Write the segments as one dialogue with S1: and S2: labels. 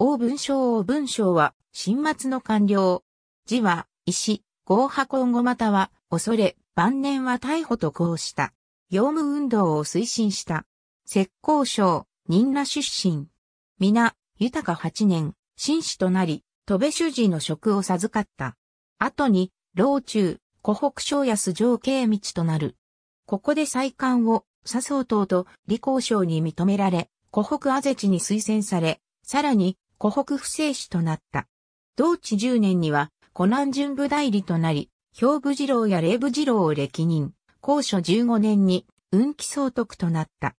S1: 王文章王文章は、新末の官僚。字は、石、合破今後または、恐れ、晩年は逮捕とこうした。業務運動を推進した。石膏省、仁和出身。皆、豊か八年、紳士となり、戸部主事の職を授かった。後に、老中、湖北省安城慶道となる。ここで再官を、笹藤党と李光省に認められ、湖北安世地に推薦され、さらに、湖北不正使となった。同治10年には、湖南巡部代理となり、兵部次郎や礼部次郎を歴任、高所15年に、運気総督となった。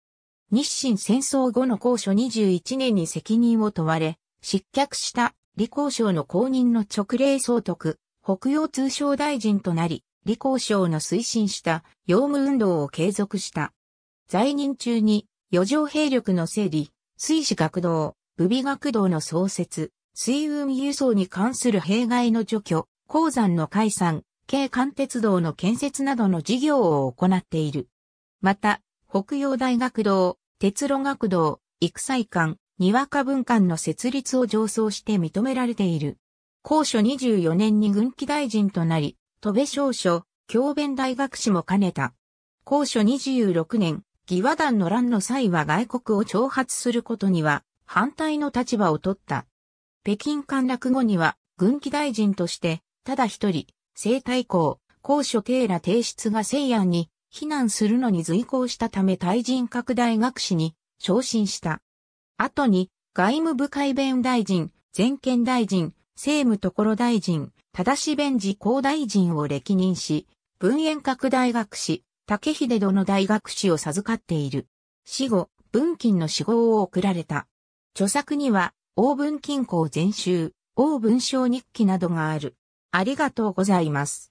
S1: 日清戦争後の高所21年に責任を問われ、失脚した李公省の公認の直令総督、北洋通商大臣となり、李公省の推進した用務運動を継続した。在任中に、余剰兵力の整理、水死学動、武備学堂の創設、水運輸送に関する弊害の除去、鉱山の解散、軽貫鉄道の建設などの事業を行っている。また、北洋大学堂、鉄路学堂、育才館、にわか文館の設立を上層して認められている。高所24年に軍機大臣となり、戸部少書、教弁大学士も兼ねた。高所26年、義和団の乱の際は外国を挑発することには、反対の立場を取った。北京陥落後には、軍機大臣として、ただ一人、政大公、公所定ら提出が西安に、避難するのに随行したため対人拡大学士に昇進した。後に、外務部会弁大臣、全権大臣、政務所大臣、正し弁事公大臣を歴任し、文苑閣大学士、竹秀殿大学士を授かっている。死後、文金の死亡を送られた。著作には、王文金庫全集、王文章日記などがある。ありがとうございます。